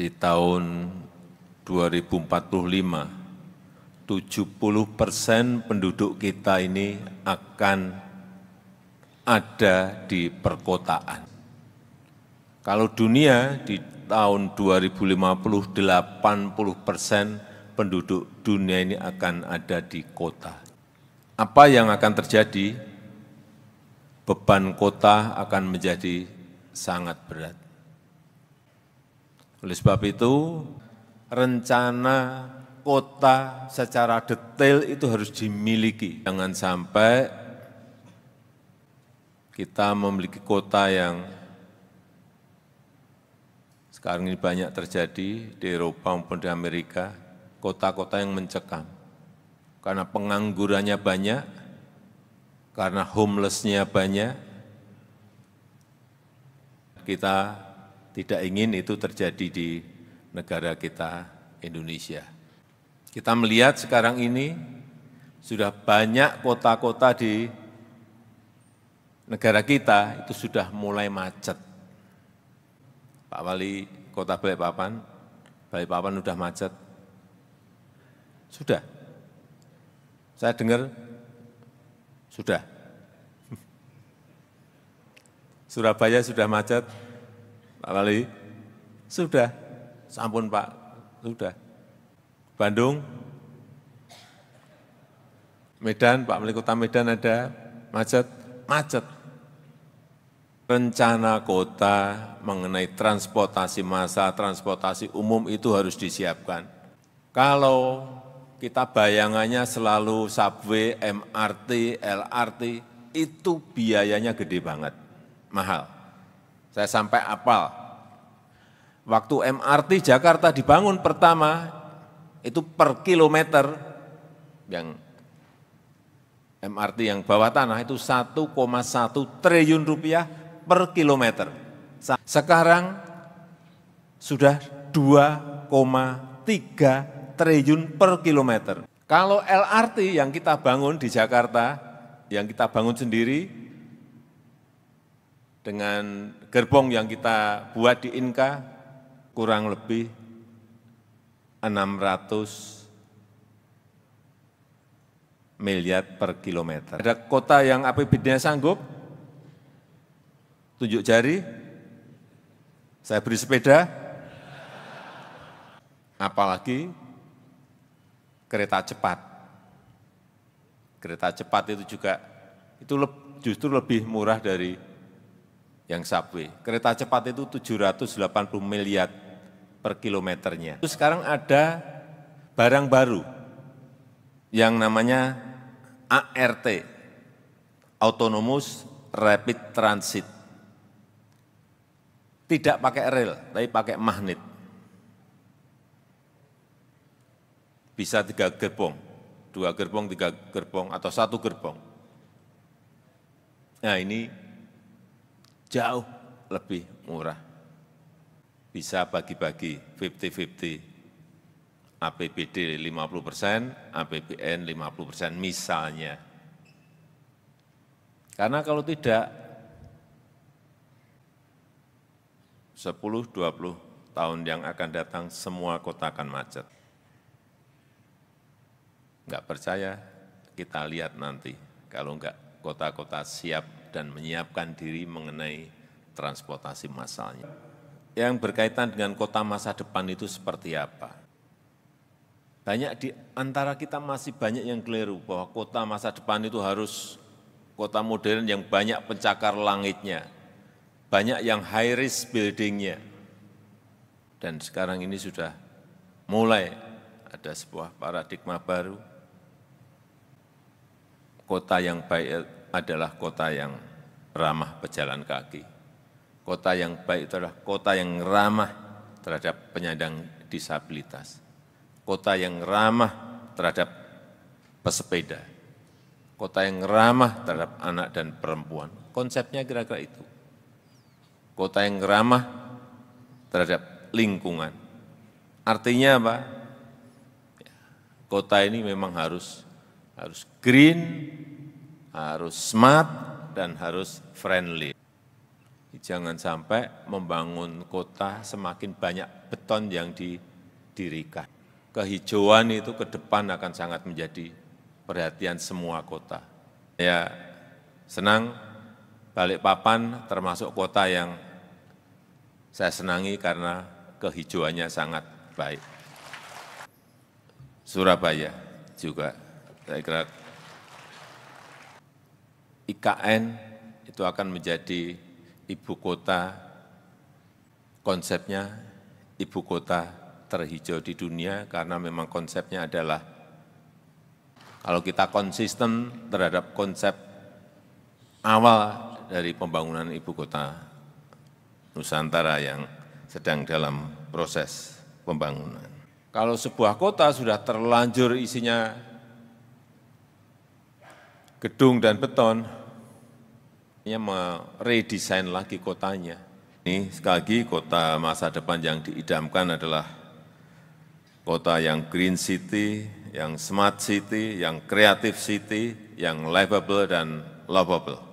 di tahun 2045, 70 persen penduduk kita ini akan ada di perkotaan. Kalau dunia di tahun 2050, 80 persen penduduk dunia ini akan ada di kota. Apa yang akan terjadi? Beban kota akan menjadi sangat berat. Oleh sebab itu, rencana kota secara detail itu harus dimiliki. Jangan sampai kita memiliki kota yang sekarang ini banyak terjadi di Eropa maupun di Amerika, kota-kota yang mencekam. Karena penganggurannya banyak, karena homelessnya banyak, kita tidak ingin itu terjadi di negara kita Indonesia. Kita melihat sekarang ini sudah banyak kota-kota di negara kita itu sudah mulai macet. Pak Wali Kota Balikpapan, Balikpapan sudah macet. Sudah. Saya dengar sudah. Surabaya sudah macet, Pak Wali? Sudah. Sampun Pak, sudah. Bandung? Medan, Pak Wali Kota Medan ada macet? Macet. Rencana kota mengenai transportasi massa, transportasi umum itu harus disiapkan. Kalau kita bayangannya selalu subway, MRT, LRT, itu biayanya gede banget, mahal saya sampai apal. Waktu MRT Jakarta dibangun pertama, itu per kilometer yang MRT yang bawah tanah itu 1,1 triliun rupiah per kilometer. Sekarang sudah 2,3 triliun per kilometer. Kalau LRT yang kita bangun di Jakarta, yang kita bangun sendiri, dengan gerbong yang kita buat di Inka kurang lebih 600 miliar per kilometer. Ada kota yang APBD-nya sanggup, tunjuk jari, saya beri sepeda, apalagi kereta cepat. Kereta cepat itu juga itu justru lebih murah dari yang subway. Kereta cepat itu 780 miliar per kilometernya. Terus sekarang ada barang baru yang namanya ART, Autonomous Rapid Transit. Tidak pakai rel, tapi pakai magnet. Bisa tiga gerbong, dua gerbong, tiga gerbong, atau satu gerbong. Nah ini jauh lebih murah. Bisa bagi-bagi 50-50, APBD 50 persen, APBN 50 persen misalnya. Karena kalau tidak, 10-20 tahun yang akan datang semua kota akan macet. Enggak percaya, kita lihat nanti. Kalau enggak kota-kota siap dan menyiapkan diri mengenai transportasi massalnya. Yang berkaitan dengan kota masa depan itu seperti apa? Banyak di antara kita masih banyak yang keliru bahwa kota masa depan itu harus kota modern yang banyak pencakar langitnya, banyak yang high risk buildingnya. Dan sekarang ini sudah mulai ada sebuah paradigma baru, kota yang baik adalah kota yang ramah pejalan kaki. Kota yang baik itu adalah kota yang ramah terhadap penyandang disabilitas. Kota yang ramah terhadap pesepeda. Kota yang ramah terhadap anak dan perempuan. Konsepnya kira-kira itu. Kota yang ramah terhadap lingkungan. Artinya apa? Kota ini memang harus harus green, harus smart dan harus friendly. Jangan sampai membangun kota semakin banyak beton yang didirikan. Kehijauan itu ke depan akan sangat menjadi perhatian semua kota. Ya, senang Balikpapan termasuk kota yang saya senangi karena kehijauannya sangat baik. Surabaya juga, saya kira IKN itu akan menjadi ibu kota, konsepnya ibu kota terhijau di dunia karena memang konsepnya adalah kalau kita konsisten terhadap konsep awal dari pembangunan ibu kota Nusantara yang sedang dalam proses pembangunan. Kalau sebuah kota sudah terlanjur isinya gedung dan beton, meredesain lagi kotanya. Ini sekali lagi kota masa depan yang diidamkan adalah kota yang green city, yang smart city, yang creative city, yang livable dan lovable.